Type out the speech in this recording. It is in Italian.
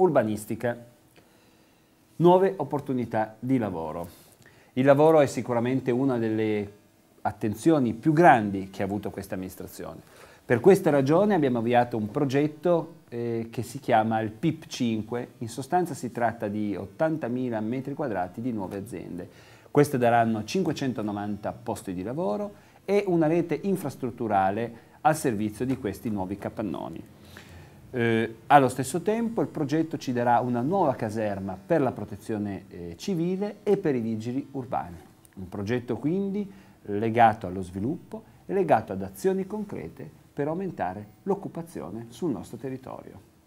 urbanistica, Nuove opportunità di lavoro. Il lavoro è sicuramente una delle attenzioni più grandi che ha avuto questa amministrazione. Per questa ragione abbiamo avviato un progetto eh, che si chiama il PIP 5, in sostanza si tratta di 80.000 metri quadrati di nuove aziende. Queste daranno 590 posti di lavoro e una rete infrastrutturale al servizio di questi nuovi capannoni. Eh, allo stesso tempo il progetto ci darà una nuova caserma per la protezione eh, civile e per i vigili urbani. Un progetto quindi legato allo sviluppo e legato ad azioni concrete per aumentare l'occupazione sul nostro territorio.